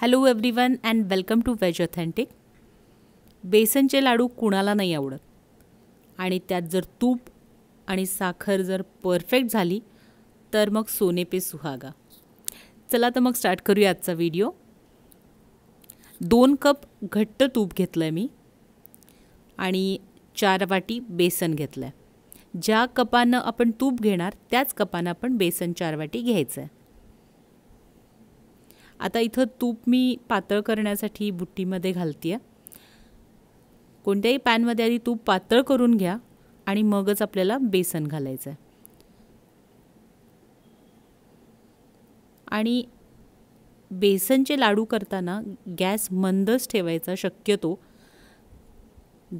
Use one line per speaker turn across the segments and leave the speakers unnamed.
hello one and welcome to veg authentic बेसनचे लाडू कुणाला नाही आवडत आणि त्यात जर तूप आणि साखर जर परफेक्ट झाली तर मग सोने पे सुहागा चला तर मग स्टार्ट करूया आजचा व्हिडिओ दोन कप घट्ट तूप घेतलं आहे मी आणि चार वाटी बेसन घेतलं आहे ज्या कपानं आपण तूप घेणार त्याच कपानं आपण बेसन चार वाटी घ्यायचं आहे आता इथं तूप मी पातळ करण्यासाठी बुट्टीमध्ये घालते आहे कोणत्याही पॅनमध्ये आधी तूप पातळ करून घ्या आणि मगच आपल्याला बेसन घालायचं आहे आणि बेसनचे लाडू करताना गॅस मंदच ठेवायचा शक्यतो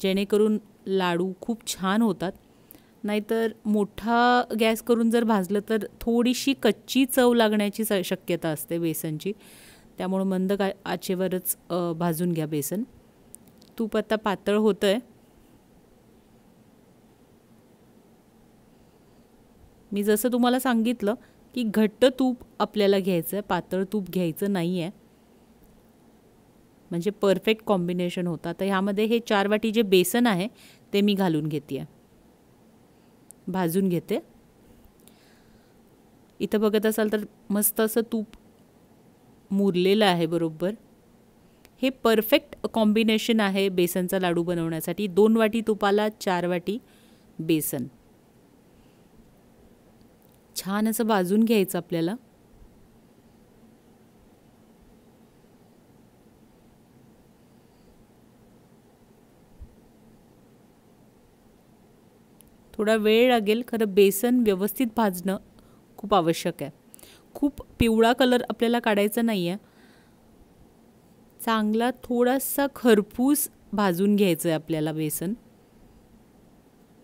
जेणेकरून लाडू खूप छान होतात नाहीतर मोठा गॅस करून जर भाजलं तर थोडीशी कच्ची चव लागण्याची शक्यता असते बेसनची त्यामुळं मंद का आचेवरच भाजून घ्या बेसन तूप आता पातळ होतं आहे मी जसं तुम्हाला सांगितलं की घट्ट तूप आपल्याला घ्यायचं आहे पातळ तूप घ्यायचं नाही आहे म्हणजे परफेक्ट कॉम्बिनेशन होता तर ह्यामध्ये हे चार वाटी जे बेसन आहे ते मी घालून घेते आहे भाजून घेते इथं बघत असाल तर मस्त असं तूप मुरलेलं आहे बरोबर हे परफेक्ट कॉम्बिनेशन आहे बेसनचा लाडू बनवण्यासाठी दोन वाटी तुपाला चार वाटी बेसन छान असं भाजून घ्यायचं आपल्याला थोडा वेळ लागेल खरं बेसन व्यवस्थित भाजणं खूप आवश्यक आहे खूप पिवळा कलर आपल्याला काढायचा नाही आहे चांगला थोडासा खरपूस भाजून घ्यायचं आहे आपल्याला बेसन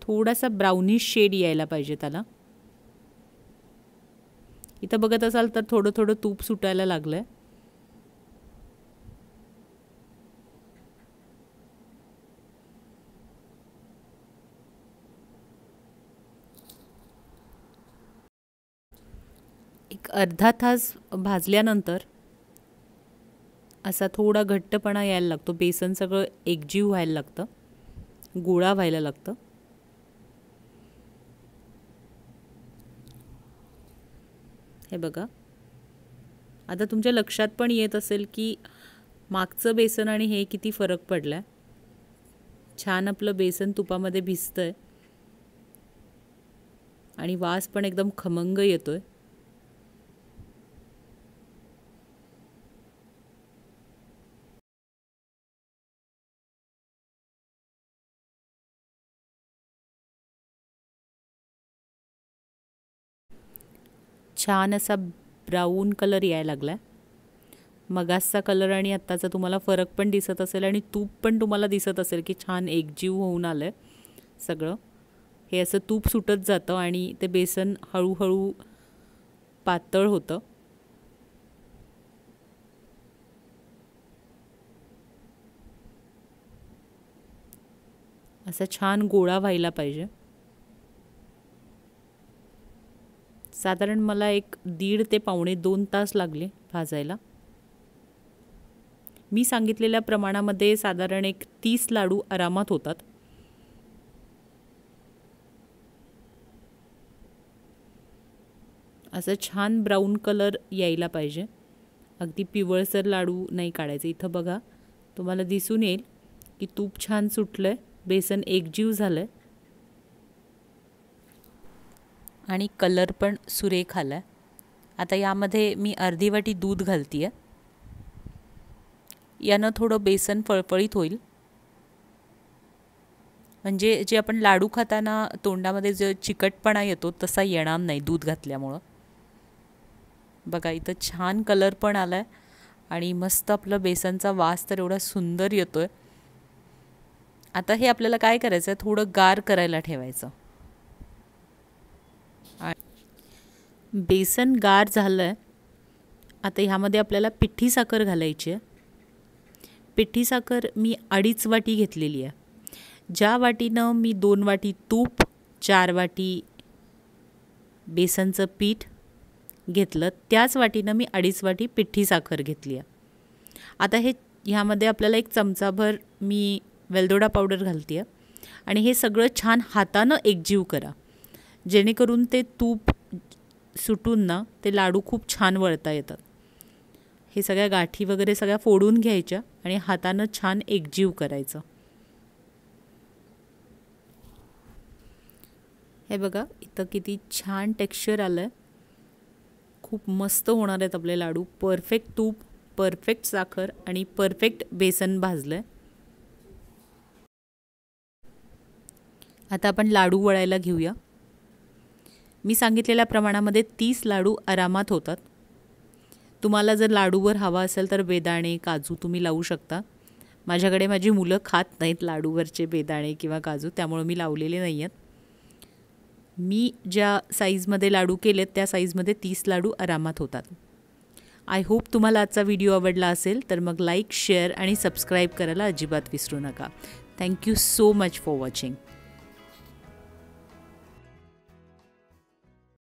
थोडासा ब्राउनिश शेड यायला पाहिजे त्याला इथं बघत असाल तर थोडं थोडं तूप सुटायला लागलं आहे एक अर्धा तास भाजल्यानंतर असा थोडा घट्टपणा यायला लागतो बेसन सगळं एकजीव व्हायला लागतं गोळा व्हायला लागतं हे बघा आता तुमच्या लक्षात पण येत असेल की मागचं बेसन आणि हे किती फरक पडला छान आपलं बेसन तुपामध्ये भिजतं आहे आणि वास पण एकदम खमंग येतो आहे छान असा ब्राऊन कलर यायला लागला आहे मगासचा कलर आणि आत्ताचा तुम्हाला फरक पण दिसत असेल आणि तूप पण तुम्हाला दिसत असेल की छान एकजीव होऊन आलं आहे सगळं हे असं तूप सुटत जातं आणि ते बेसन हळूहळू पातळ होतं असा छान गोळा व्हायला पाहिजे साधारण मला एक दीड ते पावणे दोन तास लागले भाजायला मी सांगितलेल्या प्रमाणामध्ये साधारण एक तीस लाडू आरामात होतात असं छान ब्राऊन कलर यायला पाहिजे अगदी पिवळसर लाडू नाही काढायचे इथं बघा तुम्हाला दिसून येईल की तूप छान सुटलं आहे बेसन एकजीव झालं आहे आणि कलर पण सुरेख आला आहे आता यामध्ये मी अर्धी वाटी दूध घालते आहे यानं थोडं बेसन फळफळीत होईल म्हणजे जे आपण लाडू खाताना तोंडामध्ये जो चिकटपणा येतो तसा येणार नाही दूध घातल्यामुळं बघा इथं छान कलर पण आला आहे आणि मस्त आपलं बेसनचा वास तर एवढा सुंदर येतो आहे आता हे आपल्याला काय करायचं आहे थोडं गार करायला ठेवायचं बेसन गार झालं आहे आता ह्यामध्ये आपल्याला पिठी साखर घालायची आहे पिठी साखर मी अडीच वाटी घेतलेली आहे ज्या वाटीनं मी दोन वाटी तूप चार वाटी बेसनचं पीठ घेतलं त्याच वाटीनं मी अडीच वाटी पिठी साखर घेतली आहे आता हे ह्यामध्ये आपल्याला एक चमचाभर मी वेलदोडा पावडर घालते आहे आणि हे सगळं छान हातानं एकजीव करा जेणेकरून ते तूप सुटून ना ते लाडू खूप छान वळता येतात हे सगळ्या गाठी वगैरे सगळ्या फोडून घ्यायच्या आणि हातानं छान एकजीव करायचं हे बघा इथं किती छान टेक्स्चर आलं आहे खूप मस्त होणार आहेत आपले लाडू परफेक्ट तूप परफेक्ट साखर आणि परफेक्ट बेसन भाजलं आहे आता आपण लाडू वळायला घेऊया मी सांगितलेल्या प्रमाणामध्ये तीस लाडू आरामात होतात तुम्हाला जर लाडूवर हवा असेल तर बेदाणे काजू तुम्ही लावू शकता माझ्याकडे माझी मुलं खात नाहीत लाडूवरचे बेदाणे किंवा काजू त्यामुळं मी लावलेले नाही आहेत मी ज्या साईजमध्ये लाडू केलेत त्या साईजमध्ये तीस लाडू आरामात होतात आय होप तुम्हाला आजचा व्हिडिओ आवडला असेल तर मग लाईक शेअर आणि सबस्क्राईब करायला अजिबात विसरू नका thank you so much for watching